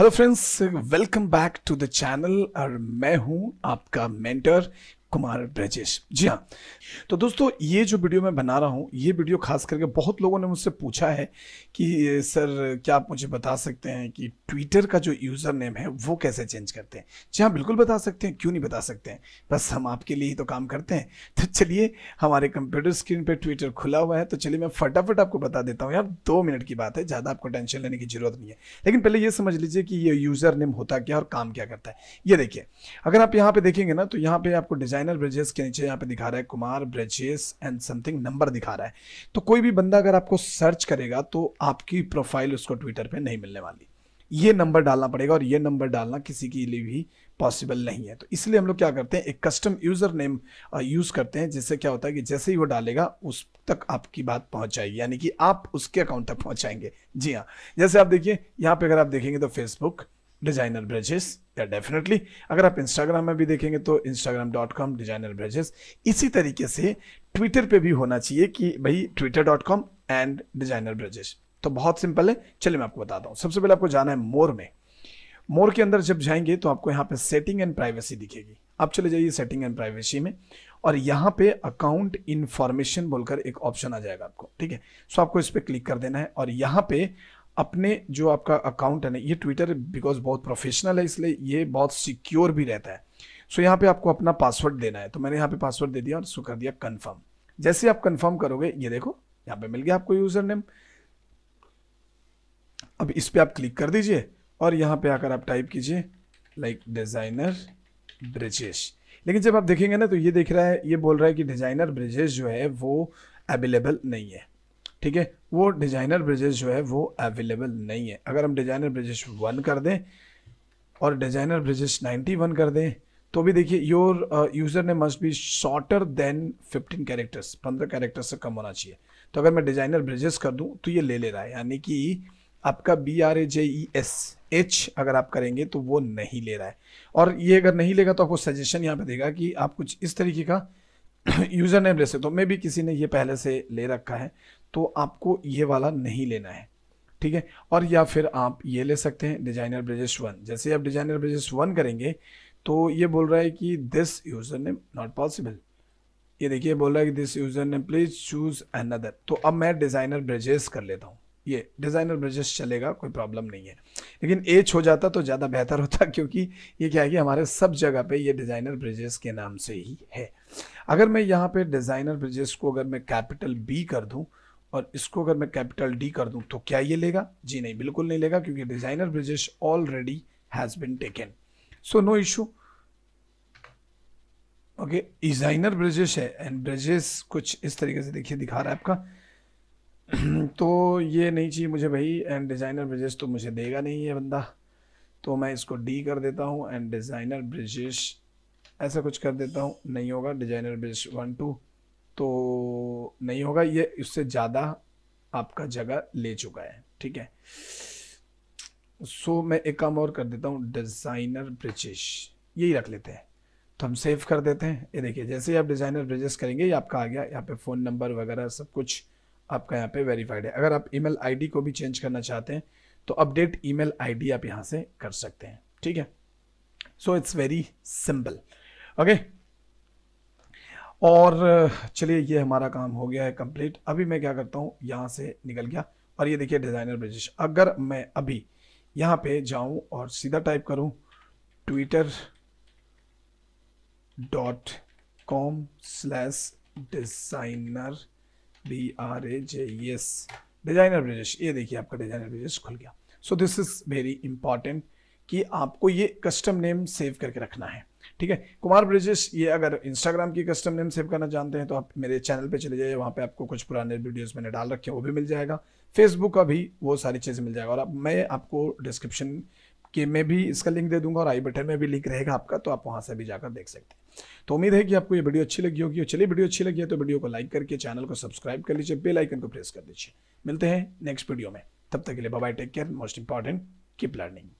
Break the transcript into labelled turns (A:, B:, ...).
A: hello friends welcome back to the channel और मैं हूं आपका मेंटर कुमार ब्रजेश जी हाँ तो दोस्तों ये जो वीडियो मैं बना रहा हूँ ये वीडियो खास करके बहुत लोगों ने मुझसे पूछा है कि सर क्या आप मुझे बता सकते हैं कि ट्विटर का जो यूज़र नेम है वो कैसे चेंज करते हैं जी हाँ बिल्कुल बता सकते हैं क्यों नहीं बता सकते हैं बस हम आपके लिए ही तो काम करते हैं तो चलिए हमारे कंप्यूटर स्क्रीन पर ट्विटर खुला हुआ है तो चलिए मैं फटाफट आपको बता देता हूँ यार दो मिनट की बात है ज़्यादा आपको टेंशन लेने की ज़रूरत नहीं है लेकिन पहले ये समझ लीजिए कि ये यूज़र नेम होता क्या और काम क्या करता है ये देखिए अगर आप यहाँ पर देखेंगे ना तो यहाँ पर आपको डिज़ाइन डिजाइनर ब्रजेस के नीचे यहाँ पे दिखा रहा है Kumar Brajesh and something number दिखा रहा है तो कोई भी बंदा अगर आपको सर्च करेगा तो आपकी प्रोफाइल उसको ट्विटर पे नहीं मिलने वाली ये नंबर डालना पड़ेगा और ये नंबर डालना किसी के लिए भी पॉसिबल नहीं है तो इसलिए हम लोग क्या करते हैं एक कस्टम यूज़र नेम यूज़ करते हैं जिससे क्या होता है कि जैसे ही वो डालेगा उस तक आपकी बात पहुंच जाएगी यानी कि आप उसके अकाउंट तक पहुंचाएंगे जी हाँ जैसे आप देखिए यहाँ पे अगर आप देखेंगे तो फेसबुक डिजाइनर ब्रजेस या डेफिनेटली अगर आप इंस्टाग्राम में भी देखेंगे तो Instagram dot com designer Brajesh इसी तरीके से ट्विटर पे भी होना चाहिए कि भाई Twitter dot com and designer Brajesh तो बहुत सिंपल है चलिए मैं आपको बताता हूँ सबसे पहले आपको जाना है मोर में मोर के अंदर जब जाएंगे तो आपको यहाँ पे सेटिंग एंड प्राइवेसी दिखेगी आप चले जाइए सेटिंग एंड प्राइवेसी में और यहाँ पे अकाउंट इन्फॉर्मेशन बोलकर एक ऑप्शन आ जाएगा आपको ठीक है सो आपको इस पर क्लिक कर देना है और यहाँ पे अपने जो आपका अकाउंट है ना ये ट्विटर बिकॉज बहुत प्रोफेशनल है इसलिए ये बहुत सिक्योर भी रहता है सो so, यहाँ पे आपको अपना पासवर्ड देना है तो मैंने यहाँ पे पासवर्ड दे दिया और सो कर दिया कन्फर्म जैसे आप कन्फर्म करोगे ये देखो यहाँ पे मिल गया आपको यूजर नेम अब इस पर आप क्लिक कर दीजिए और यहाँ पे आकर आप टाइप कीजिए लाइक डिज़ाइनर ब्रिजेश लेकिन जब आप देखेंगे ना तो ये देख रहा है ये बोल रहा है कि डिज़ाइनर ब्रिजेश जो है वो अवेलेबल नहीं है ठीक है वो डिज़ाइनर ब्रिजेस जो है वो अवेलेबल नहीं है अगर हम डिज़ाइनर ब्रिजेस वन कर दें और डिज़ाइनर ब्रिजेस नाइन्टी वन कर दें तो भी देखिए your user name must be shorter than fifteen characters पंद्रह कैरेक्टर्स से कम होना चाहिए तो अगर मैं डिज़ाइनर ब्रिजेस कर दूं तो ये ले ले रहा है यानी कि आपका B R A J E S H अगर आप करेंगे तो वो नहीं ले रहा है और ये अगर नहीं लेगा तो आपको सजेशन यहाँ पे देगा कि आप कुछ इस तरीके का यूज़र नेम ले सकते हो मे भी किसी ने ये पहले से ले रखा है तो आपको ये वाला नहीं लेना है ठीक है और या फिर आप ये ले सकते हैं डिजाइनर ब्रजेस वन जैसे आप डिजाइनर ब्रिजेश वन करेंगे तो ये बोल रहा है कि this user name not possible ये देखिए बोल रहा है कि this user name please choose another तो अब मैं डिज़ाइनर ब्रजेस कर लेता हूँ ये डिज़ाइनर ब्रजेस चलेगा कोई प्रॉब्लम नहीं है लेकिन एच हो जाता तो ज़्यादा बेहतर होता क्योंकि ये क्या है कि हमारे सब जगह पे ये डिज़ाइनर ब्रिजेस के नाम से ही है अगर मैं यहाँ पे डिज़ाइनर ब्रिजेस को अगर मैं कैपिटल बी कर दूँ और इसको अगर मैं कैपिटल डी कर दूँ तो क्या ये लेगा जी नहीं बिल्कुल नहीं लेगा क्योंकि designer Brijesh already has been taken so no issue okay designer Brijesh है एंड ब्रिजेस कुछ इस तरीके से देखिए दिखा रहा है आपका तो ये नहीं चाहिए मुझे भाई एंड डिज़ाइनर ब्रिजेश तो मुझे देगा नहीं है बंदा तो मैं इसको डी कर देता हूँ एंड डिज़ाइनर ब्रिजेश ऐसा कुछ कर देता हूँ नहीं होगा डिज़ाइनर ब्रिजेश वन टू तो नहीं होगा ये इससे ज़्यादा आपका जगह ले चुका है ठीक है सो so, मैं एक काम और कर देता हूँ डिज़ाइनर ब्रिजेश यही रख लेते हैं तो हम सेव कर देते हैं ये देखिए जैसे ही आप डिज़ाइनर ब्रिजेस करेंगे ये आपका आ गया यहाँ पे फ़ोन नंबर वगैरह सब कुछ आपका यहाँ पे वेरीफाइड है अगर आप ईमेल आईडी को भी चेंज करना चाहते हैं तो अपडेट ईमेल आईडी आप यहाँ से कर सकते हैं ठीक है so it's very simple okay और चलिए ये हमारा काम हो गया है कंप्लीट अभी मैं क्या करता हूँ यहाँ से निकल गया और ये देखिए डिज़ाइनर ब्रिजिश अगर मैं अभी यहाँ पे जाऊँ और सीधा टाइप करूँ Twitter dot com slash designer D R A J S designer Brijesh ये देखिए आपका डिजाइनर ब्रिजेश खुल गया so this is very important कि आपको ये कस्टम नेम सेव करके रखना है ठीक है कुमार ब्रिजेश ये अगर इंस्टाग्राम की कस्टम नेम सेव करना जानते हैं तो आप मेरे चैनल पे चले जाइए वहाँ पे आपको कुछ पुराने वीडियोस मैंने डाल रखे हैं वो भी मिल जाएगा फेसबुक का भी वो सारी चीज़ें मिल जाएगा और अब मैं आपको डिस्क्रिप्शन के में भी इसका लिंक दे दूंगा और आई बटन में भी लिंक रहेगा आपका तो आप वहाँ से भी जाकर देख सकते हैं तो उम्मीद है कि आपको ये वीडियो अच्छी लगी होगी और चलिए वीडियो अच्छी लगी है तो वीडियो को लाइक करके चैनल को सब्सक्राइब कर लीजिए बेल आइकन को प्रेस कर दीजिए मिलते हैं नेक्स्ट वीडियो में तब तक के लिए bye take care most important keep learning